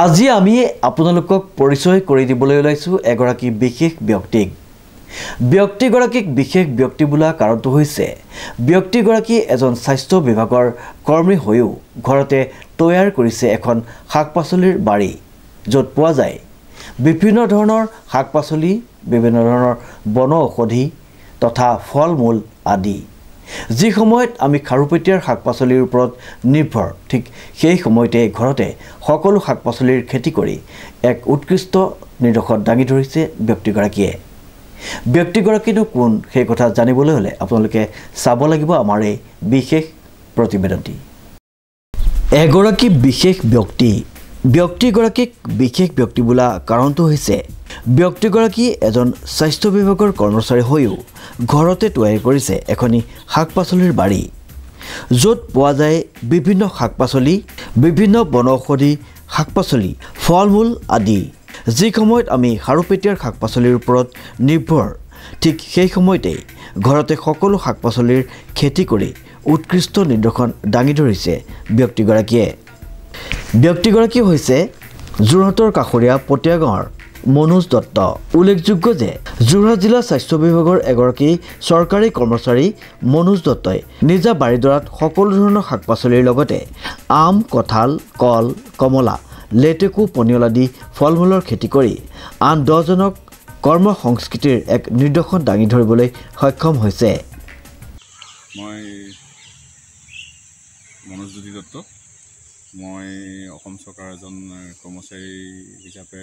আজি আমি আপোনালোকক পৰিচয় কৰি দিবলৈ ওলাইছোঁ এগৰাকী বিশেষ ব্যক্তিক ব্যক্তিগৰাকীক বিশেষ ব্যক্তি বোলা কাৰণটো হৈছে ব্যক্তিগৰাকী এজন স্বাস্থ্য বিভাগৰ কৰ্মী হৈও ঘৰতে তৈয়াৰ কৰিছে এখন শাক পাচলিৰ বাৰী য'ত পোৱা যায় বিভিন্ন ধৰণৰ শাক পাচলি বিভিন্ন ধৰণৰ বনৌষধি তথা ফল মূল আদি যি সময়ত আমি খাৰুপতিয়াৰ শাক পাচলিৰ ওপৰত নিৰ্ভৰ ঠিক সেই সময়তে ঘৰতে সকলো শাক পাচলিৰ খেতি কৰি এক উৎকৃষ্ট নিৰ্দেশত দাঙি ধৰিছে ব্যক্তিগৰাকীয়ে ব্যক্তিগৰাকীনো কোন সেই কথা জানিবলৈ হ'লে আপোনালোকে চাব লাগিব আমাৰ এই বিশেষ প্ৰতিবেদনটি এগৰাকী বিশেষ ব্যক্তি ব্যক্তিগৰাকীক বিশেষ ব্যক্তি বোলা কাৰণটো হৈছে ব্যক্তিগৰাকী এজন স্বাস্থ্য বিভাগৰ কৰ্মচাৰী হৈও ঘৰতে তৈয়াৰ কৰিছে এখনি শাক পাচলিৰ বাৰী য'ত পোৱা যায় বিভিন্ন শাক পাচলি বিভিন্ন বনৌষধি শাক পাচলি ফল মূল আদি যি সময়ত আমি সাৰুপেটীয়াৰ শাক পাচলিৰ ওপৰত নিৰ্ভৰ ঠিক সেই সময়তেই ঘৰতে সকলো শাক পাচলিৰ খেতি কৰি উৎকৃষ্ট নিদৰ্শন দাঙি ধৰিছে ব্যক্তিগৰাকীয়ে ব্যক্তিগৰাকী হৈছে যোৰহাটৰ কাষৰীয়া পটীয়া গাঁৱৰ মনোজ দত্ত উল্লেখযোগ্য যে যোৰহাট জিলা স্বাস্থ্য বিভাগৰ এগৰাকী চৰকাৰী কৰ্মচাৰী মনোজ দত্তই নিজা বাৰীডৰাত সকলো ধৰণৰ শাক পাচলিৰ লগতে আম কঁঠাল কল কমলা লেটেকু পনিয়ল আদি ফল মূলৰ খেতি কৰি আন দহজনক কৰ্ম সংস্কৃতিৰ এক নিৰ্দেশন দাঙি ধৰিবলৈ সক্ষম হৈছে মই মনোজ্যোতি দত্ত মই অসম চৰকাৰৰ এজন কৰ্মচাৰী হিচাপে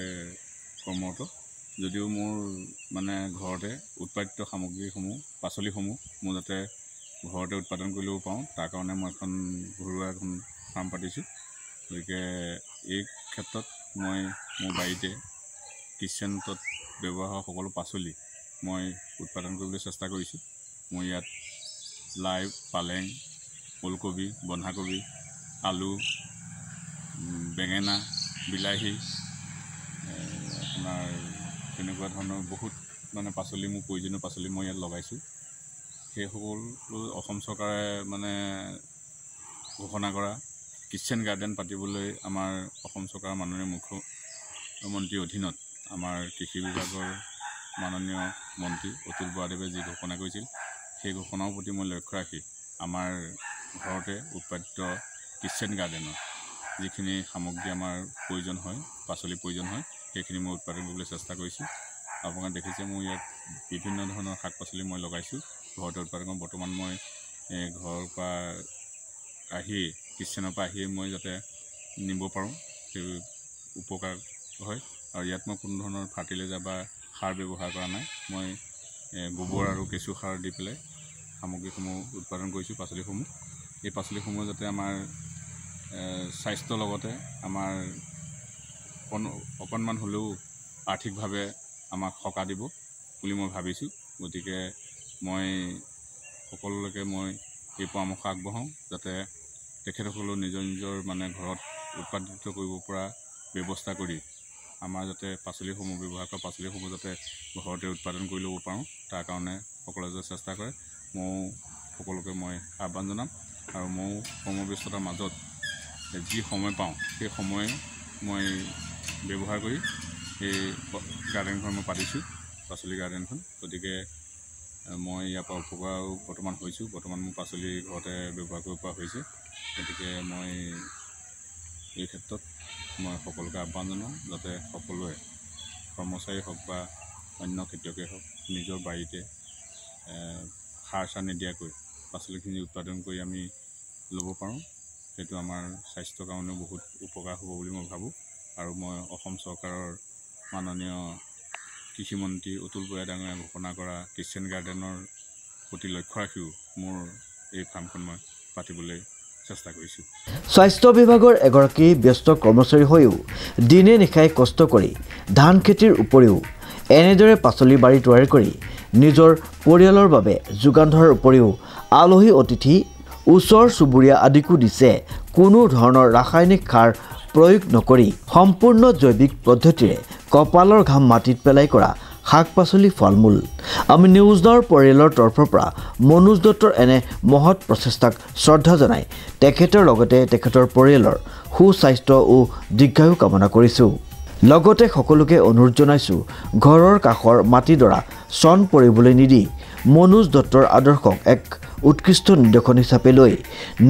কৰ্মৰত যদিও মোৰ মানে ঘৰতে উৎপাদিত সামগ্ৰীসমূহ পাচলিসমূহ মোৰ যাতে ঘৰতে উৎপাদন কৰি ল'ব পাৰোঁ তাৰ কাৰণে মই এখন ঘৰুৱা এখন ফাৰ্ম পাতিছোঁ গতিকে এই ক্ষেত্ৰত মই মোৰ বাৰীতে কিচেনত ব্যৱহাৰ হোৱা সকলো পাচলি মই উৎপাদন কৰিবলৈ চেষ্টা কৰিছোঁ মই ইয়াত লাই পালেং ওলকবি বন্ধাকবি আলু বেঙেনা বিলাহী আপোনাৰ তেনেকুৱা ধৰণৰ বহুত মানে পাচলি মোৰ প্ৰয়োজনীয় পাচলি মই ইয়াত লগাইছোঁ সেইসকল অসম চৰকাৰে মানে ঘোষণা কৰা কিচেন গাৰ্ডেন পাতিবলৈ আমাৰ অসম চৰকাৰৰ মাননীয় মুখ্যমন্ত্ৰীৰ অধীনত আমাৰ কৃষি বিভাগৰ মাননীয় মন্ত্ৰী অতুল বৰাদেৱে যি ঘোষণা কৰিছিল সেই ঘোষণাৰ প্ৰতি মই লক্ষ্য ৰাখি আমাৰ ঘৰতে উৎপাদিত কিচেন গাৰ্ডেনত যিখিনি সামগ্ৰী আমাৰ প্ৰয়োজন হয় পাচলিৰ প্ৰয়োজন হয় সেইখিনি মই উৎপাদন কৰিবলৈ চেষ্টা কৰিছোঁ আপোনালোকে দেখিছে মোৰ ইয়াত বিভিন্ন ধৰণৰ শাক পাচলি মই লগাইছোঁ ঘৰতে উৎপাদন কৰোঁ বৰ্তমান মই ঘৰৰ পৰা আহি কিচ্ছেনৰ পৰা আহিয়ে মই যাতে নিব পাৰোঁ সেই উপকাৰ হয় আৰু ইয়াত মই কোনো ধৰণৰ ফাৰ্টিলাইজাৰ বা সাৰ ব্যৱহাৰ কৰা নাই মই গোবৰ আৰু কেঁচু সাৰ দি পেলাই সামগ্ৰীসমূহ উৎপাদন কৰিছোঁ পাচলিসমূহ এই পাচলিসমূহ যাতে আমাৰ স্বাস্থ্যৰ লগতে আমাৰ অকণ অকণমান হ'লেও আৰ্থিকভাৱে আমাক সকাহ দিব বুলি মই ভাবিছোঁ গতিকে মই সকলোকে মই এই পৰামৰ্শ আগবঢ়াওঁ যাতে তেখেতসকলেও নিজৰ নিজৰ মানে ঘৰত উৎপাদিত কৰিব পৰা ব্যৱস্থা কৰি আমাৰ যাতে পাচলিসমূহ ব্যৱহাৰ কৰা পাচলিসমূহ যাতে ঘৰতে উৎপাদন কৰি ল'ব পাৰোঁ তাৰ কাৰণে সকলোৱে যাতে চেষ্টা কৰে ময়ো সকলোকে মই আহ্বান জনাম আৰু ময়ো কৰ্মব্যস্ততাৰ মাজত যি সময় পাওঁ সেই সময় মই ব্যৱহাৰ কৰি এই গাৰ্ডেনখন মই পাতিছোঁ পাচলি গাৰ্ডেনখন গতিকে মই ইয়াৰ পৰা উপকাৰ বৰ্তমান হৈছোঁ বৰ্তমান মোৰ পাচলি ঘৰতে ব্যৱহাৰ কৰিব পৰা হৈছে গতিকে মই এই ক্ষেত্ৰত মই সকলোকে আহ্বান জনাওঁ যাতে সকলোৱে কৰ্মচাৰী হওক বা অন্য খেতিয়কেই হওক নিজৰ বাৰীতে সাৰ চাৰ নিদিয়াকৈ পাচলিখিনি উৎপাদন কৰি আমি ল'ব পাৰোঁ সেইটো আমাৰ স্বাস্থ্যৰ কাৰণেও বহুত উপকাৰ হ'ব বুলি মই ভাবোঁ আৰু মই অসম চৰকাৰৰ মাননীয় কৃষিমন্ত্ৰী অতুল বৰা ডাঙৰীয়া ঘোষণা কৰা কিচেন গাৰ্ডেনৰ প্ৰতি লক্ষ্য ৰাখিও মোৰ এই ফাৰ্মখন মই পাতিবলৈ চেষ্টা কৰিছোঁ স্বাস্থ্য বিভাগৰ এগৰাকী ব্যস্ত কৰ্মচাৰী হৈও দিনে নিশাই কষ্ট কৰি ধান খেতিৰ উপৰিও এনেদৰে পাচলি বাৰী তৈয়াৰ কৰি নিজৰ পৰিয়ালৰ বাবে যোগান ধৰাৰ উপৰিও আলহী অতিথি ওচৰ চুবুৰীয়া আদিকো দিছে কোনো ধৰণৰ ৰাসায়নিক সাৰ প্ৰয়োগ নকৰি সম্পূৰ্ণ জৈৱিক পদ্ধতিৰে কপালৰ ঘাম মাটিত পেলাই কৰা শাক পাচলি ফল মূল আমি নিউজ নাৱৰ পৰিয়ালৰ তৰফৰ পৰা মনোজ দত্তৰ এনে মহৎ প্ৰচেষ্টাক শ্ৰদ্ধা জনাই তেখেতৰ লগতে তেখেতৰ পৰিয়ালৰ সুস্বাস্থ্য ও দীৰ্ঘায়ু কামনা কৰিছোঁ লগতে সকলোকে অনুৰোধ জনাইছোঁ ঘৰৰ কাষৰ মাটিডৰা চন পৰিবলৈ নিদি মনোজ দত্তৰ আদৰ্শক এক উৎকৃষ্ট নিদৰ্শন হিচাপে লৈ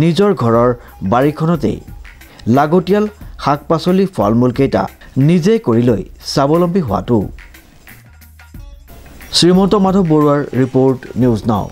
নিজৰ ঘৰৰ বাৰীখনতেই লাগতিয়াল শাক পাচলি ফল মূলকেইটা নিজে কৰি লৈ স্বাৱলম্বী হোৱাটো শ্ৰীমন্ত মাধৱ বৰুৱাৰ ৰিপৰ্ট নিউজ নাও